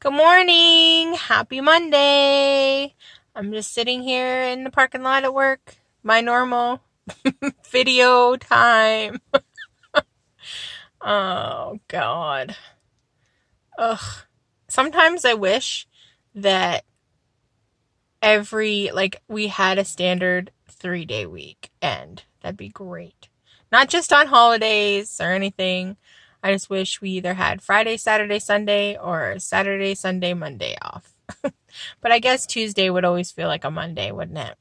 Good morning. Happy Monday. I'm just sitting here in the parking lot at work. My normal video time. oh, God. Ugh. Sometimes I wish that every, like, we had a standard three day week, and that'd be great. Not just on holidays or anything, I just wish we either had Friday, Saturday, Sunday, or Saturday, Sunday, Monday off. but I guess Tuesday would always feel like a Monday, wouldn't it?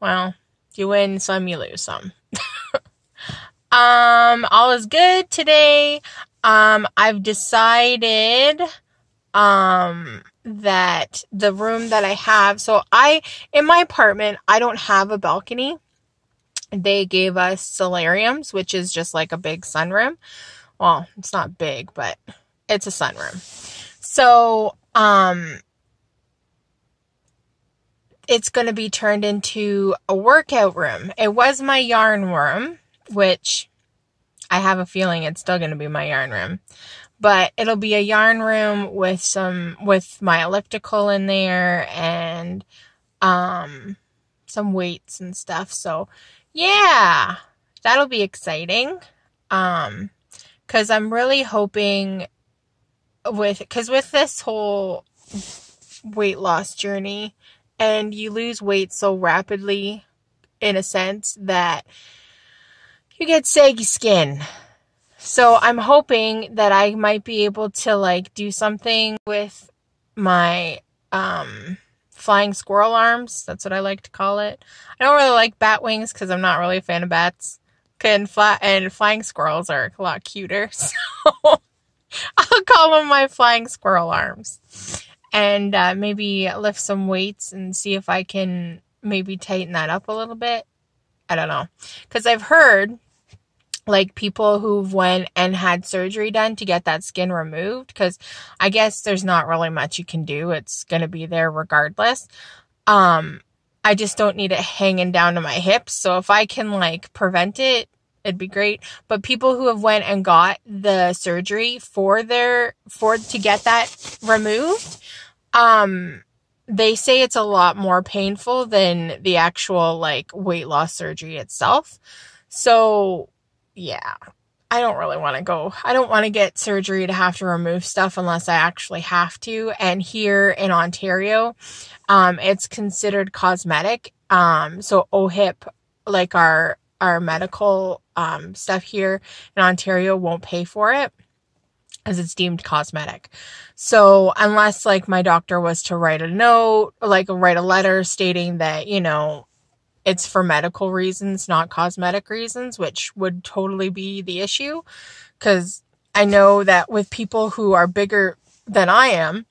Well, you win some, you lose some. um, all is good today. Um, I've decided um that the room that I have, so I in my apartment, I don't have a balcony. They gave us solariums, which is just like a big sunroom. Well, it's not big, but it's a sunroom. So, um, it's going to be turned into a workout room. It was my yarn room, which I have a feeling it's still going to be my yarn room. But it'll be a yarn room with some with my elliptical in there and um some weights and stuff. So, yeah, that'll be exciting. Um, cause I'm really hoping with, cause with this whole weight loss journey and you lose weight so rapidly in a sense that you get saggy skin. So I'm hoping that I might be able to like do something with my, um, flying squirrel arms. That's what I like to call it. I don't really like bat wings because I'm not really a fan of bats. And, fly- and flying squirrels are a lot cuter. So I'll call them my flying squirrel arms. And uh, maybe lift some weights and see if I can maybe tighten that up a little bit. I don't know. Because I've heard like people who've went and had surgery done to get that skin removed because i guess there's not really much you can do it's going to be there regardless um i just don't need it hanging down to my hips so if i can like prevent it it'd be great but people who have went and got the surgery for their for to get that removed um they say it's a lot more painful than the actual like weight loss surgery itself so yeah, I don't really want to go. I don't want to get surgery to have to remove stuff unless I actually have to. And here in Ontario, um, it's considered cosmetic. Um, so OHIP, like our our medical um, stuff here in Ontario, won't pay for it as it's deemed cosmetic. So unless like my doctor was to write a note, like write a letter stating that you know it's for medical reasons, not cosmetic reasons, which would totally be the issue. Cause I know that with people who are bigger than I am,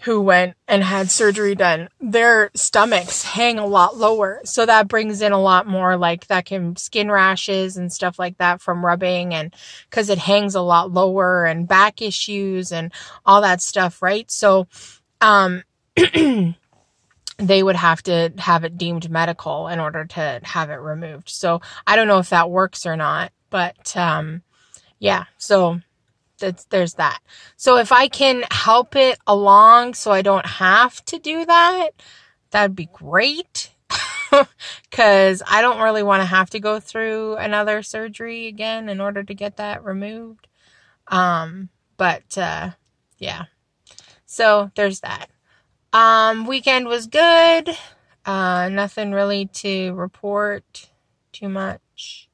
who went and had surgery done, their stomachs hang a lot lower. So that brings in a lot more like that can skin rashes and stuff like that from rubbing and cause it hangs a lot lower and back issues and all that stuff, right? So, um, they would have to have it deemed medical in order to have it removed. So I don't know if that works or not, but um, yeah, so that's, there's that. So if I can help it along so I don't have to do that, that'd be great. Because I don't really want to have to go through another surgery again in order to get that removed. Um, but uh, yeah, so there's that. Um, weekend was good. Uh, nothing really to report too much.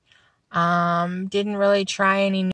Um, didn't really try any